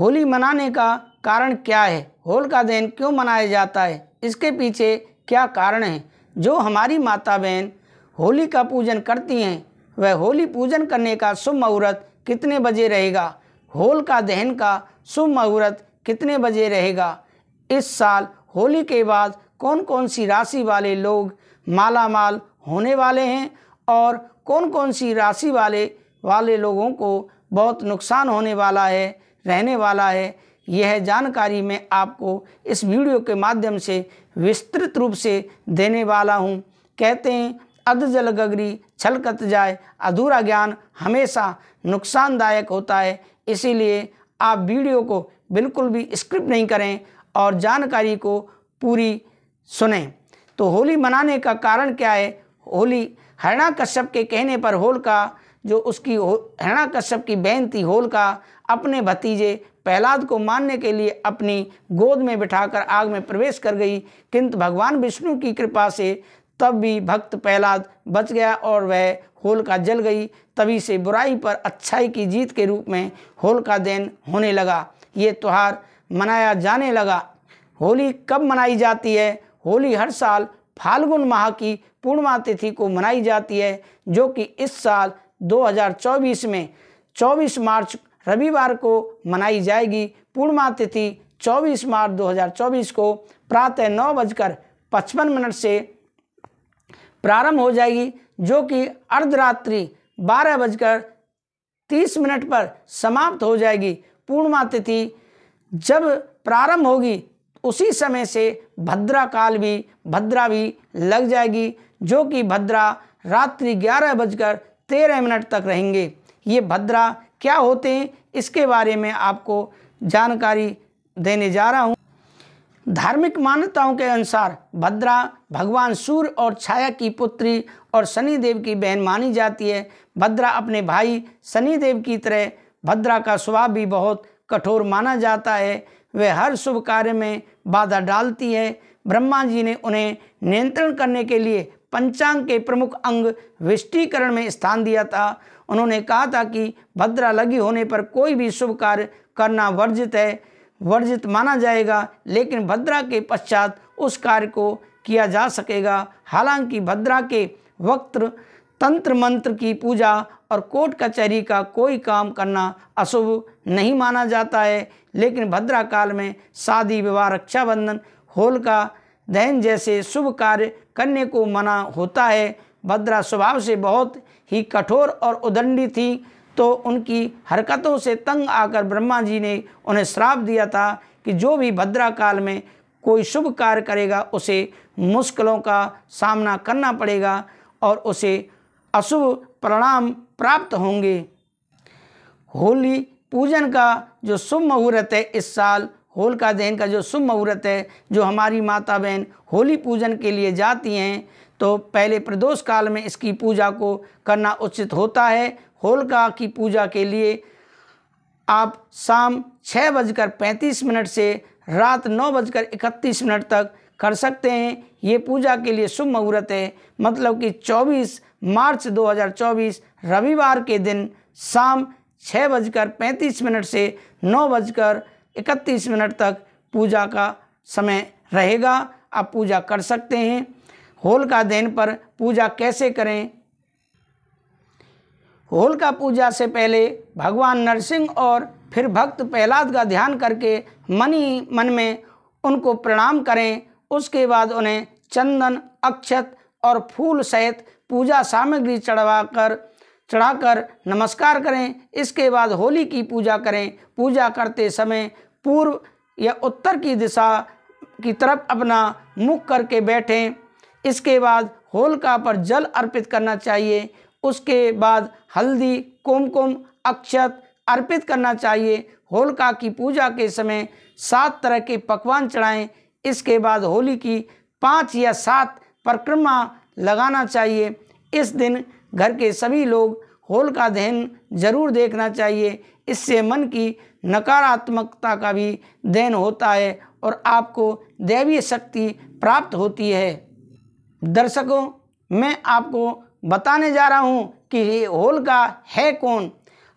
होली मनाने का कारण क्या है होल का दिन क्यों मनाया जाता है इसके पीछे क्या कारण है जो हमारी माता बहन होली का पूजन करती हैं वह होली पूजन करने का शुभ मुहूर्त कितने बजे रहेगा होल का दहन का शुभ मुहूर्त कितने बजे रहेगा इस साल होली के बाद कौन कौन सी राशि वाले लोग माला माल होने वाले हैं और कौन कौन सी राशि वाले वाले लोगों को बहुत नुकसान होने वाला है रहने वाला है यह जानकारी मैं आपको इस वीडियो के माध्यम से विस्तृत रूप से देने वाला हूँ कहते हैं अध जल गगरी छलकत जाए अधूरा ज्ञान हमेशा नुकसानदायक होता है इसीलिए आप वीडियो को बिल्कुल भी स्क्रिप्ट नहीं करें और जानकारी को पूरी सुने तो होली मनाने का कारण क्या है होली हरणा कश्यप के कहने पर होल का जो उसकी हरणा कश्यप की बहन थी होल का अपने भतीजे प्रहलाद को मानने के लिए अपनी गोद में बिठाकर आग में प्रवेश कर गई किंतु भगवान विष्णु की कृपा से तब भी भक्त प्रहलाद बच गया और वह होलका जल गई तभी से बुराई पर अच्छाई की जीत के रूप में होलका दहन होने लगा ये त्यौहार मनाया जाने लगा होली कब मनाई जाती है होली हर साल फाल्गुन माह की पूर्णिमा तिथि को मनाई जाती है जो कि इस साल 2024 में 24 मार्च रविवार को मनाई जाएगी पूर्णिमा तिथि 24 मार्च 2024 को प्रातः नौ बजकर पचपन मिनट से प्रारंभ हो जाएगी जो कि अर्धरात्रि बारह बजकर तीस मिनट पर समाप्त हो जाएगी पूर्णिमा तिथि जब प्रारंभ होगी उसी समय से भद्रा काल भी भद्रा भी लग जाएगी जो कि भद्रा रात्रि ग्यारह बजकर तेरह मिनट तक रहेंगे ये भद्रा क्या होते हैं इसके बारे में आपको जानकारी देने जा रहा हूँ धार्मिक मान्यताओं के अनुसार भद्रा भगवान सूर्य और छाया की पुत्री और शनिदेव की बहन मानी जाती है भद्रा अपने भाई शनिदेव की तरह भद्रा का स्वभाव भी बहुत कठोर माना जाता है वह हर शुभ कार्य में बाधा डालती है ब्रह्मा जी ने उन्हें नियंत्रण करने के लिए पंचांग के प्रमुख अंग विष्टीकरण में स्थान दिया था उन्होंने कहा था कि भद्रा लगी होने पर कोई भी शुभ कार्य करना वर्जित है वर्जित माना जाएगा लेकिन भद्रा के पश्चात उस कार्य को किया जा सकेगा हालांकि भद्रा के वक्त तंत्र मंत्र की पूजा और कोर्ट कचहरी का, का कोई काम करना अशुभ नहीं माना जाता है लेकिन भद्रा काल में शादी विवाह रक्षाबंधन होलका दहन जैसे शुभ कार्य करने को मना होता है भद्रा स्वभाव से बहुत ही कठोर और उदंडी थी तो उनकी हरकतों से तंग आकर ब्रह्मा जी ने उन्हें श्राप दिया था कि जो भी भद्रा काल में कोई शुभ कार्य करेगा उसे मुश्किलों का सामना करना पड़ेगा और उसे अशुभ परिणाम प्राप्त होंगे होली पूजन का जो शुभ मुहूर्त है इस साल होल का दहन का जो शुभ मुहूर्त है जो हमारी माता बहन होली पूजन के लिए जाती हैं तो पहले प्रदोष काल में इसकी पूजा को करना उचित होता है होलका की पूजा के लिए आप शाम छः बजकर पैंतीस मिनट से रात नौ बजकर इकतीस मिनट तक कर सकते हैं ये पूजा के लिए शुभ मुहूर्त है मतलब कि 24 मार्च 2024 रविवार के दिन शाम छः बजकर पैंतीस मिनट से नौ बजकर इकतीस मिनट तक पूजा का समय रहेगा आप पूजा कर सकते हैं होलिका दहन पर पूजा कैसे करें होलिका पूजा से पहले भगवान नरसिंह और फिर भक्त प्रहलाद का ध्यान करके मन ही मन में उनको प्रणाम करें उसके बाद उन्हें चंदन अक्षत और फूल सहित पूजा सामग्री चढ़वाकर चढ़ाकर नमस्कार करें इसके बाद होली की पूजा करें पूजा करते समय पूर्व या उत्तर की दिशा की तरफ अपना मुख करके बैठें इसके बाद होलका पर जल अर्पित करना चाहिए उसके बाद हल्दी कुमकुम अक्षत अर्पित करना चाहिए होलका की पूजा के समय सात तरह के पकवान चढ़ाएं इसके बाद होली की पाँच या सात परिक्रमा लगाना चाहिए इस दिन घर के सभी लोग होलका दहन जरूर देखना चाहिए इससे मन की नकारात्मकता का भी दहन होता है और आपको दैवीय शक्ति प्राप्त होती है दर्शकों मैं आपको बताने जा रहा हूँ कि ये होलका है कौन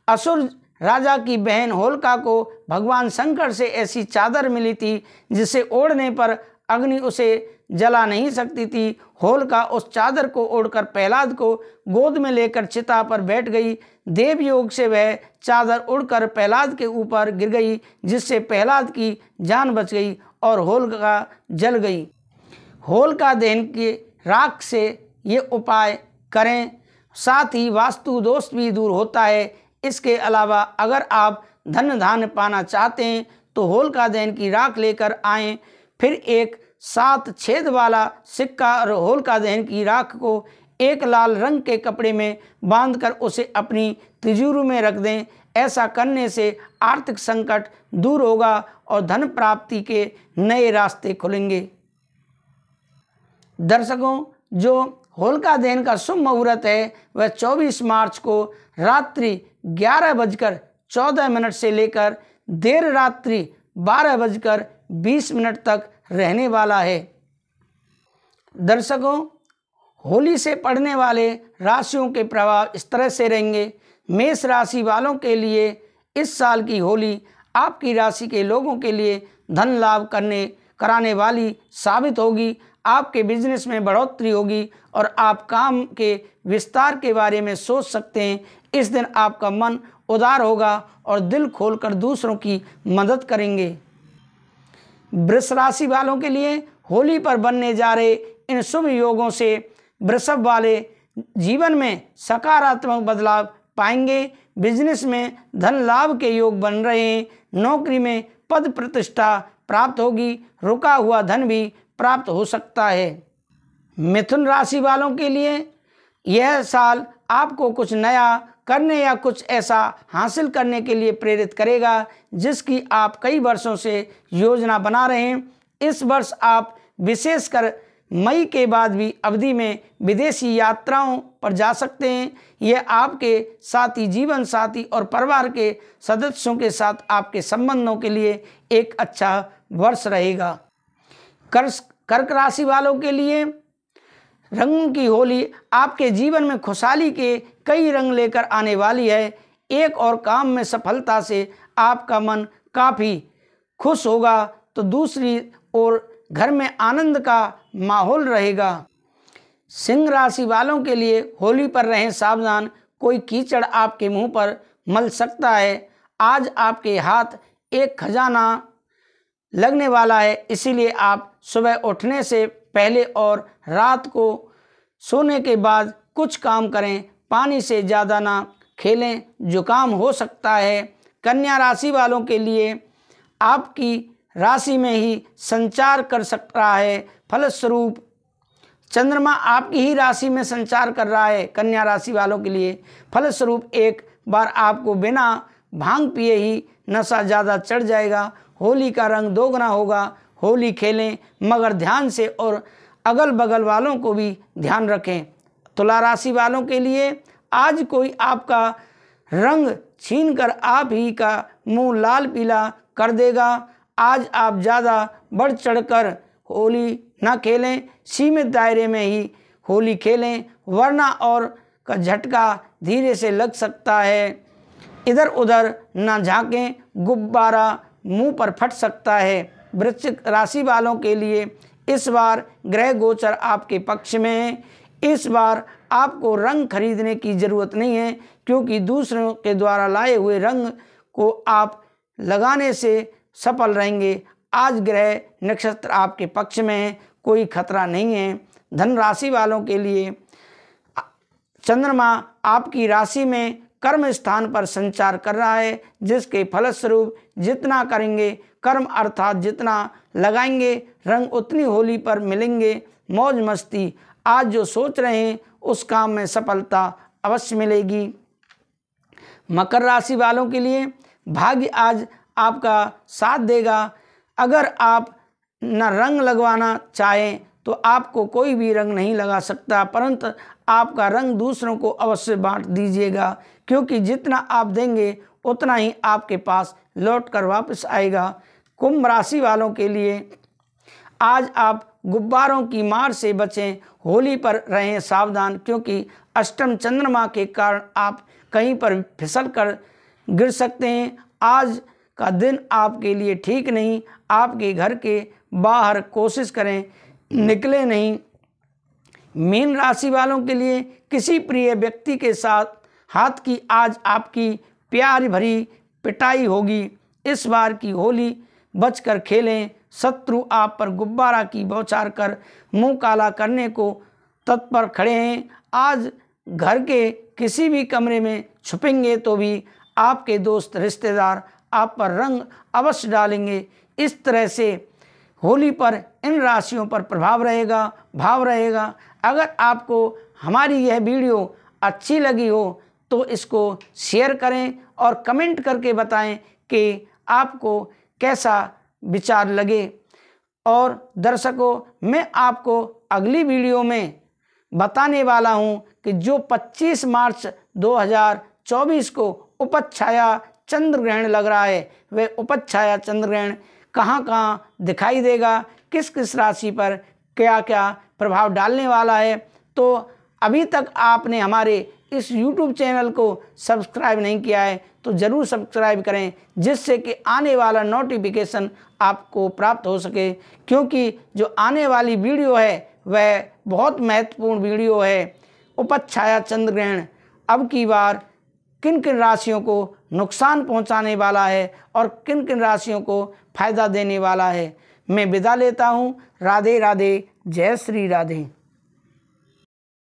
असुर राजा की बहन होलका को भगवान शंकर से ऐसी चादर मिली थी जिसे ओढ़ने पर अग्नि उसे जला नहीं सकती थी होलका उस चादर को ओढ़कर प्रहलाद को गोद में लेकर चिता पर बैठ गई देव योग से वह चादर उड़कर प्रहलाद के ऊपर गिर गई जिससे प्रहलाद की जान बच गई और होलका जल गई होलका दहन के राख से ये उपाय करें साथ ही वास्तु दोष भी दूर होता है इसके अलावा अगर आप धन धान पाना चाहते हैं तो होलका दैन की राख लेकर आएं फिर एक सात छेद वाला सिक्का और होलका दहन की राख को एक लाल रंग के कपड़े में बांधकर उसे अपनी तिजूरू में रख दें ऐसा करने से आर्थिक संकट दूर होगा और धन प्राप्ति के नए रास्ते खुलेंगे दर्शकों जो होलिका दहन का शुभ मुहूर्त है वह 24 मार्च को रात्रि ग्यारह बजकर चौदह मिनट से लेकर देर रात्रि बारह बजकर बीस मिनट तक रहने वाला है दर्शकों होली से पढ़ने वाले राशियों के प्रभाव इस तरह से रहेंगे मेष राशि वालों के लिए इस साल की होली आपकी राशि के लोगों के लिए धन लाभ करने कराने वाली साबित होगी आपके बिजनेस में बढ़ोतरी होगी और आप काम के विस्तार के बारे में सोच सकते हैं इस दिन आपका मन उदार होगा और दिल खोलकर दूसरों की मदद करेंगे वृष राशि वालों के लिए होली पर बनने जा रहे इन शुभ योगों से वृषभ वाले जीवन में सकारात्मक बदलाव पाएंगे बिजनेस में धन लाभ के योग बन रहे हैं नौकरी में पद प्रतिष्ठा प्राप्त होगी रुका हुआ धन भी प्राप्त हो सकता है मिथुन राशि वालों के लिए यह साल आपको कुछ नया करने या कुछ ऐसा हासिल करने के लिए प्रेरित करेगा जिसकी आप कई वर्षों से योजना बना रहे हैं इस वर्ष आप विशेषकर मई के बाद भी अवधि में विदेशी यात्राओं पर जा सकते हैं यह आपके साथी जीवन साथी और परिवार के सदस्यों के साथ आपके संबंधों के लिए एक अच्छा वर्ष रहेगा कर्क कर्क राशि वालों के लिए रंगों की होली आपके जीवन में खुशहाली के कई रंग लेकर आने वाली है एक और काम में सफलता से आपका मन काफ़ी खुश होगा तो दूसरी ओर घर में आनंद का माहौल रहेगा सिंह राशि वालों के लिए होली पर रहें सावधान कोई कीचड़ आपके मुंह पर मल सकता है आज आपके हाथ एक खजाना लगने वाला है इसीलिए आप सुबह उठने से पहले और रात को सोने के बाद कुछ काम करें पानी से ज़्यादा ना खेलें जुकाम हो सकता है कन्या राशि वालों के लिए आपकी राशि में ही संचार कर सकता है फलस्वरूप चंद्रमा आपकी ही राशि में संचार कर रहा है कन्या राशि वालों के लिए फलस्वरूप एक बार आपको बिना भांग पिए ही नशा ज़्यादा चढ़ जाएगा होली का रंग दोगुना होगा होली खेलें मगर ध्यान से और अगल बगल वालों को भी ध्यान रखें तुला राशि वालों के लिए आज कोई आपका रंग छीन कर आप ही का मुंह लाल पीला कर देगा आज आप ज़्यादा बढ़ चढ़कर होली ना खेलें सीमित दायरे में ही होली खेलें वरना और का झटका धीरे से लग सकता है इधर उधर ना झांकें गुब्बारा मुंह पर फट सकता है वृश्चिक राशि वालों के लिए इस बार ग्रह गोचर आपके पक्ष में है इस बार आपको रंग खरीदने की ज़रूरत नहीं है क्योंकि दूसरों के द्वारा लाए हुए रंग को आप लगाने से सफल रहेंगे आज ग्रह नक्षत्र आपके पक्ष में है कोई खतरा नहीं है धन राशि वालों के लिए चंद्रमा आपकी राशि में कर्म स्थान पर संचार कर रहा है जिसके फलस्वरूप जितना करेंगे कर्म अर्थात जितना लगाएंगे रंग उतनी होली पर मिलेंगे मौज मस्ती आज जो सोच रहे हैं उस काम में सफलता अवश्य मिलेगी मकर राशि वालों के लिए भाग्य आज आपका साथ देगा अगर आप न रंग लगवाना चाहें तो आपको कोई भी रंग नहीं लगा सकता परंतु आपका रंग दूसरों को अवश्य बांट दीजिएगा क्योंकि जितना आप देंगे उतना ही आपके पास लौट कर वापस आएगा कुंभ राशि वालों के लिए आज आप गुब्बारों की मार से बचें होली पर रहें सावधान क्योंकि अष्टम चंद्रमा के कारण आप कहीं पर फिसल कर गिर सकते हैं आज का दिन आपके लिए ठीक नहीं आपके घर के बाहर कोशिश करें निकले नहीं मीन राशि वालों के लिए किसी प्रिय व्यक्ति के साथ हाथ की आज आपकी प्यार भरी पिटाई होगी इस बार की होली बचकर खेलें शत्रु आप पर गुब्बारा की बौछार कर मुंह काला करने को तत्पर खड़े हैं आज घर के किसी भी कमरे में छुपेंगे तो भी आपके दोस्त रिश्तेदार आप पर रंग अवश्य डालेंगे इस तरह से होली पर इन राशियों पर प्रभाव रहेगा भाव रहेगा अगर आपको हमारी यह वीडियो अच्छी लगी हो तो इसको शेयर करें और कमेंट करके बताएं कि आपको कैसा विचार लगे और दर्शकों मैं आपको अगली वीडियो में बताने वाला हूं कि जो 25 मार्च 2024 को उपच्छाया चंद्र ग्रहण लग रहा है वह उपच्छाया चंद्र ग्रहण कहाँ कहाँ दिखाई देगा किस किस राशि पर क्या क्या प्रभाव डालने वाला है तो अभी तक आपने हमारे इस YouTube चैनल को सब्सक्राइब नहीं किया है तो ज़रूर सब्सक्राइब करें जिससे कि आने वाला नोटिफिकेशन आपको प्राप्त हो सके क्योंकि जो आने वाली वीडियो है वह बहुत महत्वपूर्ण वीडियो है उपच्छाया चंद्र ग्रहण अब की बार किन किन राशियों को नुकसान पहुंचाने वाला है और किन किन राशियों को फ़ायदा देने वाला है मैं विदा लेता हूँ राधे राधे जय श्री राधे